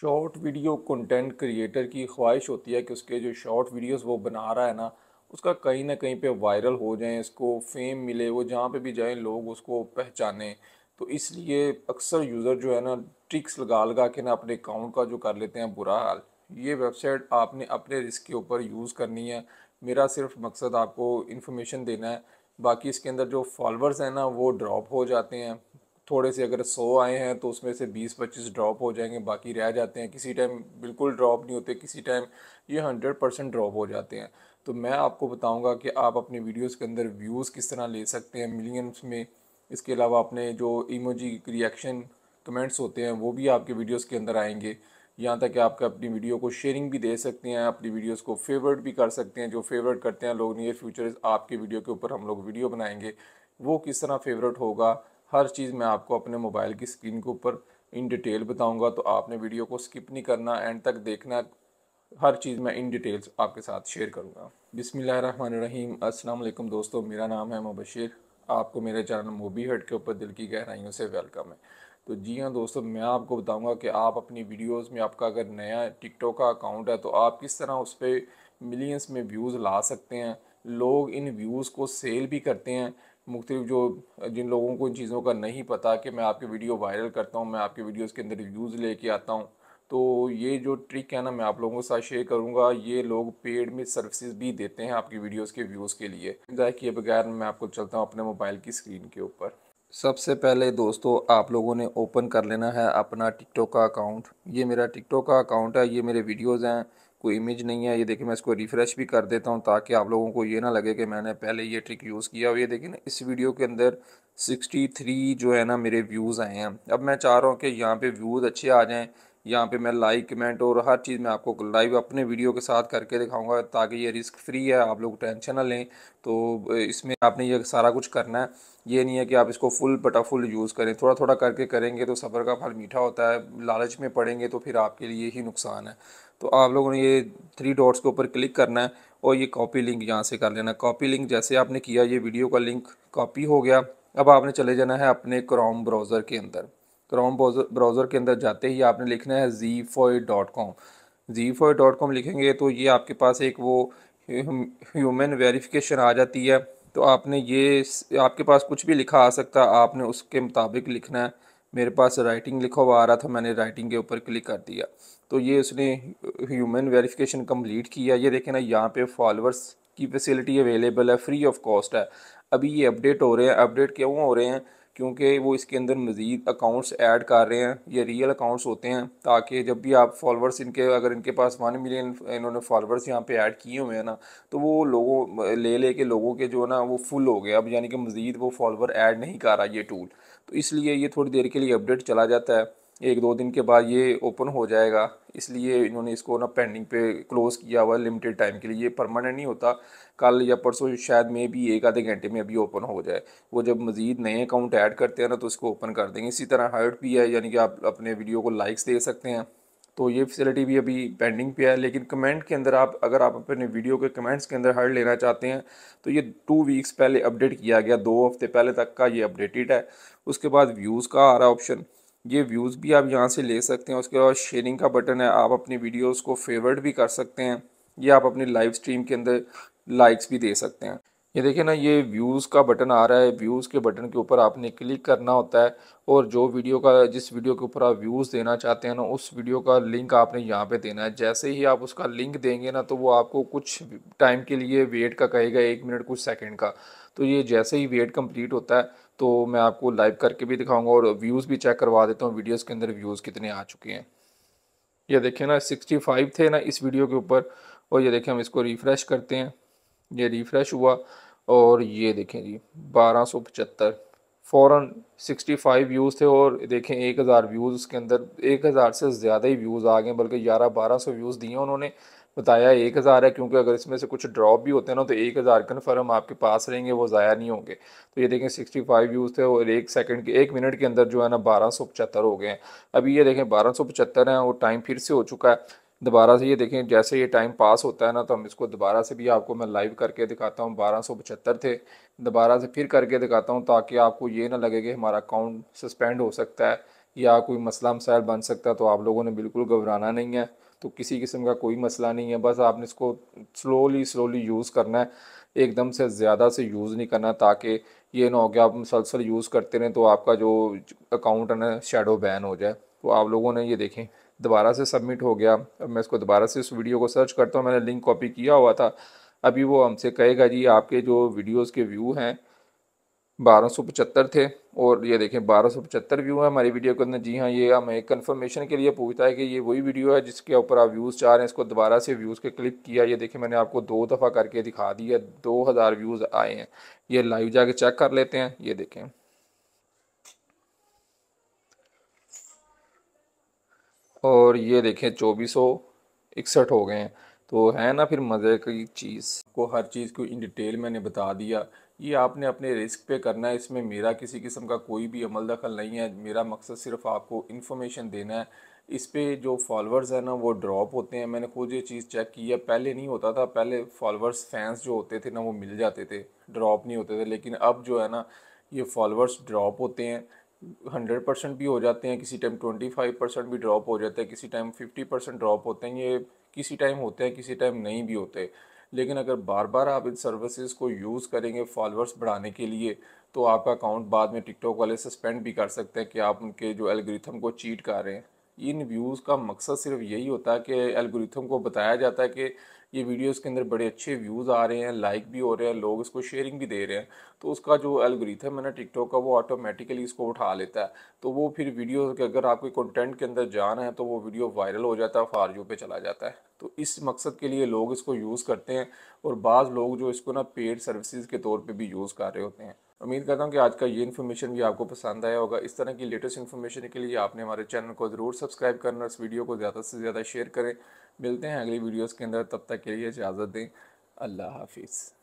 short video content creator की ख्वाहिश होती है कि उसके जो शॉर्ट वीडियोस वो बना रहा है ना उसका कहीं ना कहीं पे वायरल हो जाए इसको फेम मिले वो जहाँ पे भी जाए लोग उसको पहचाने तो इसलिए अक्सर यूज़र जो है ना ट्रिक्स लगा लगा के ना अपने अकाउंट का जो कर लेते हैं बुरा हाल ये वेबसाइट आपने अपने रिस्क के ऊपर यूज़ करनी है मेरा सिर्फ मकसद आपको इन्फॉर्मेशन देना है बाकी इसके अंदर जो फॉलोअर्स हैं ना वो ड्रॉप हो जाते हैं थोड़े से अगर सौ आए हैं तो उसमें से बीस पच्चीस ड्रॉप हो जाएंगे बाकी रह जाते हैं किसी टाइम बिल्कुल ड्रॉप नहीं होते किसी टाइम ये हंड्रेड परसेंट ड्रॉप हो जाते हैं तो मैं आपको बताऊंगा कि आप अपने वीडियोस के अंदर व्यूज़ किस तरह ले सकते हैं मिलियंस में इसके अलावा अपने जो इमोजी रिएक्शन कमेंट्स होते हैं वो भी आपके वीडियोज़ के अंदर आएंगे यहाँ तक कि आप अपनी वीडियो को शेयरिंग भी दे सकते हैं अपनी वीडियोज़ को फेवरेट भी कर सकते हैं जो फेवरेट करते हैं लोग नियर फ्यूचर आपके वीडियो के ऊपर हम लोग वीडियो बनाएंगे वो किस तरह फेवरेट होगा हर चीज़ मैं आपको अपने मोबाइल की स्क्रीन के ऊपर इन डिटेल बताऊंगा तो आपने वीडियो को स्किप नहीं करना एंड तक देखना हर चीज़ मैं इन डिटेल्स आपके साथ शेयर करूंगा बिसमीम अस्सलाम दोस्तों मेरा नाम है मुबशिर आपको मेरे चैनल मोबी हट के ऊपर दिल की गहराइयों से वेलकम है तो जी हाँ दोस्तों मैं आपको बताऊंगा कि आप अपनी वीडियोस में आपका अगर नया टिकटॉक का अकाउंट है तो आप किस तरह उस पर मिलियंस में व्यूज़ ला सकते हैं लोग इन व्यूज़ को सेल भी करते हैं मुख्तलिफ जो जिन लोगों को इन चीज़ों का नहीं पता कि मैं आपके वीडियो वायरल करता हूँ मैं आपके वीडियोस के अंदर रिव्यूज़ लेके आता हूँ तो ये जो ट्रिक है ना मैं आप लोगों के साथ शेयर करूँगा ये लोग पेड में सर्विसेज भी देते हैं आपकी वीडियोस के व्यूज़ के लिए ज़ाय किए बगैर मैं आपको चलता हूँ अपने मोबाइल की स्क्रीन के ऊपर सबसे पहले दोस्तों आप लोगों ने ओपन कर लेना है अपना टिकटॉक का अकाउंट ये मेरा टिकटॉक का अकाउंट है ये मेरे वीडियोज़ हैं कोई इमेज नहीं है ये देखिए मैं इसको रिफ़्रेश भी कर देता हूँ ताकि आप लोगों को ये ना लगे कि मैंने पहले ये ट्रिक यूज़ किया और ये देखिए ना इस वीडियो के अंदर 63 जो है ना मेरे व्यूज़ आए हैं अब मैं चाह रहा हूँ कि यहाँ पे व्यूज़ अच्छे आ जाएँ यहाँ पे मैं लाइक कमेंट और हर चीज़ मैं आपको लाइव अपने वीडियो के साथ करके दिखाऊंगा ताकि ये रिस्क फ्री है आप लोग टेंशन ना लें तो इसमें आपने ये सारा कुछ करना है ये नहीं है कि आप इसको फुल बटा फुल यूज़ करें थोड़ा थोड़ा करके करेंगे तो सफ़र का फल मीठा होता है लालच में पड़ेंगे तो फिर आपके लिए ही नुकसान है तो आप लोगों ने ये थ्री डॉट्स के ऊपर क्लिक करना है और ये कॉपी लिंक यहाँ से कर लेना कॉपी लिंक जैसे आपने किया ये वीडियो का लिंक कॉपी हो गया अब आपने चले जाना है अपने क्रोम ब्राउज़र के अंदर क्रोम ब्राउज़र के अंदर जाते ही आपने लिखना है जी फोई डॉट कॉम जी फोई डॉट कॉम लिखेंगे तो ये आपके पास एक वो ह्यूमन वेरिफिकेशन आ जाती है तो आपने ये आपके पास कुछ भी लिखा आ सकता आपने उसके मुताबिक लिखना है मेरे पास राइटिंग लिखा हुआ आ रहा था मैंने राइटिंग के ऊपर क्लिक कर दिया तो ये उसने ह्यूमन वेरिफिकेशन कंप्लीट किया ये देखें ना यहाँ पे फॉलोअर्स की फैसिलिटी अवेलेबल है फ्री ऑफ कॉस्ट है अभी ये अपडेट हो रहे हैं अपडेट क्यों हो रहे हैं क्योंकि वो इसके अंदर मज़ीद अकाउंट्स ऐड कर रहे हैं ये रियल अकाउंट्स होते हैं ताकि जब भी आप फॉलोअर्स इनके अगर इनके पास वन मिलियन इन्होंने फॉलोअर्स यहाँ पे ऐड किए हुए हैं ना तो वो लोगों ले ले के लोगों के जो है ना वो फुल हो गए अब यानी कि मज़ीद वो फॉलोअर ऐड नहीं कर रहा ये टूल तो इसलिए ये थोड़ी देर के लिए अपडेट चला जाता है एक दो दिन के बाद ये ओपन हो जाएगा इसलिए इन्होंने इसको ना पेंडिंग पे क्लोज़ किया हुआ लिमिटेड टाइम के लिए ये परमानेंट नहीं होता कल या परसों शायद मे भी एक आधे घंटे में अभी ओपन हो जाए वो जब मज़ीद नए अकाउंट ऐड करते हैं ना तो इसको ओपन कर देंगे इसी तरह हर्ट भी है यानी कि आप अपने वीडियो को लाइक्स दे सकते हैं तो ये फैसिलिटी भी अभी पेंडिंग पे है लेकिन कमेंट के अंदर आप अगर आप अपने वीडियो के कमेंट्स के अंदर हर्ट लेना चाहते हैं तो ये टू वीक्स पहले अपडेट किया गया दो हफ्ते पहले तक का ये अपडेटेड है उसके बाद व्यूज़ का आ रहा ऑप्शन ये व्यूज़ भी आप यहाँ से ले सकते हैं उसके अलावा शेयरिंग का बटन है आप अपनी वीडियोस को फेवरेट भी कर सकते हैं या आप अपनी लाइव स्ट्रीम के अंदर लाइक्स भी दे सकते हैं ये देखिए ना ये व्यूज़ का बटन आ रहा है व्यूज़ के बटन के ऊपर आपने क्लिक करना होता है और जो वीडियो का जिस वीडियो के ऊपर आप व्यूज़ देना चाहते हैं ना उस वीडियो का लिंक आपने यहाँ पे देना है जैसे ही आप उसका लिंक देंगे ना तो वो आपको कुछ टाइम के लिए वेट का कहेगा एक मिनट कुछ सेकंड का तो ये जैसे ही वेट कम्प्लीट होता है तो मैं आपको लाइव करके भी दिखाऊंगा और व्यूज़ भी चेक करवा देता हूँ वीडियोस के अंदर व्यूज़ कितने आ चुके हैं ये देखें ना 65 थे ना इस वीडियो के ऊपर और ये देखें हम इसको रिफ़्रेश करते हैं ये रिफ़्रेश हुआ और ये देखें जी बारह सौ पचहत्तर फ़ौरन सिक्सटी फाइव व्यूज़ थे और देखें एक हज़ार व्यूज़ उसके अंदर एक हज़ार से ज़्यादा ही व्यूज़ आ गए बल्कि ग्यारह बारह सौ व्यूज़ दिए उन्होंने बताया एक हज़ार है क्योंकि अगर इसमें से कुछ ड्रॉप भी होते हैं ना तो एक हज़ार कन्फर्म आपके पास रहेंगे वो ज़ाया नहीं होंगे तो ये देखें सिक्सटी फाइव व्यूज़ थे और एक सेकंड के एक मिनट के अंदर जो है ना बारह सौ पचहत्तर हो गए हैं अभी ये देखें बारह सौ पचहत्तर हैं और टाइम फिर से हो चुका है दोबारा से ये देखें जैसे ये टाइम पास होता है ना तो हम इसको दोबारा से भी आपको मैं लाइव करके दिखाता हूँ बारह सौ पचहत्तर थे दोबारा से फिर करके दिखाता हूँ ताकि आपको ये ना लगे कि हमारा अकाउंट सस्पेंड हो सकता है या कोई मसला मसाइल बन सकता है तो आप लोगों ने बिल्कुल घबराना नहीं है तो किसी किस्म का कोई मसला नहीं है बस आपने इसको स्लोली स्लोली यूज़ करना है एकदम से ज़्यादा से यूज़ नहीं करना ताकि ये ना हो कि आप मुसलसल यूज़ करते रहें तो आपका जो अकाउंट है ना शेडो बैन हो जाए तो आप लोगों ने ये देखें दोबारा से सबमिट हो गया अब मैं इसको दोबारा से इस वीडियो को सर्च करता हूँ मैंने लिंक कॉपी किया हुआ था अभी वो हमसे कहेगा जी आपके जो वीडियोज़ के व्यू हैं 1275 थे और ये देखें 1275 व्यू है हमारी वीडियो के अंदर जी हाँ ये हमें कंफर्मेशन के लिए पूछता है कि ये वही वीडियो है जिसके ऊपर आप व्यूज़ चाह रहे हैं इसको दोबारा से व्यूज़ के क्लिक किया ये देखें मैंने आपको दो दफ़ा करके दिखा दी है दो हज़ार व्यूज़ आए हैं ये लाइव जाके चेक कर लेते हैं ये देखें और ये देखें चौबीस हो गए हैं तो है ना फिर मज़े की चीज़ को हर चीज़ को इन डिटेल मैंने बता दिया ये आपने अपने रिस्क पे करना है इसमें मेरा किसी किस्म का कोई भी अमल दखल नहीं है मेरा मकसद सिर्फ आपको इन्फॉर्मेशन देना है इस पर जो फॉलोअर्स हैं ना वो ड्रॉप होते हैं मैंने खुद ये चीज़ चेक की है पहले नहीं होता था पहले फॉलोअर्स फैंस जो होते थे ना वो मिल जाते थे ड्रॉप नहीं होते थे लेकिन अब जो है ना ये फॉलोअर्स ड्रॉप होते हैं हंड्रेड परसेंट भी हो जाते हैं किसी टाइम ट्वेंटी फाइव परसेंट भी ड्रॉप हो जाते हैं किसी टाइम फिफ्टी परसेंट ड्रॉप होते हैं ये किसी टाइम होते हैं किसी टाइम नहीं भी होते लेकिन अगर बार बार आप इन सर्विसेज को यूज़ करेंगे फॉलोअर्स बढ़ाने के लिए तो आपका अकाउंट बाद में टिकटॉक वाले सस्पेंड भी कर सकते हैं कि आप उनके जो एल्गोरिथम को चीट कर रहे हैं इन व्यूज़ का मकसद सिर्फ यही होता है कि एल्गोरिथम को बताया जाता है कि ये वीडियोस के अंदर बड़े अच्छे व्यूज़ आ रहे हैं लाइक भी हो रहे हैं लोग इसको शेयरिंग भी दे रहे हैं तो उसका जो एलग्रीथ है ना टिकटॉक का वो ऑटोमेटिकली इसको उठा लेता है तो वो फिर वीडियो के अगर आपके कंटेंट के अंदर जाना है तो वो वीडियो वायरल हो जाता है फार यू पे चला जाता है तो इस मकसद के लिए लोग इसको यूज़ करते हैं और बाज़ लोग जो इसको ना पेड सर्विसज के तौर पर भी यूज़ कर रहे होते हैं उम्मीद करता हूँ कि आज का ये इन्फॉर्मेशन भी आपको पसंद आया होगा इस तरह की लेटेस्ट इन्फॉर्मेशन के लिए आपने हमारे चैनल को ज़रूर सब्सक्राइब करना इस वीडियो को ज़्यादा से ज़्यादा शेयर करें मिलते हैं अगली वीडियोस के अंदर तब तक के लिए इजाज़त दें अल्लाह हाफिज़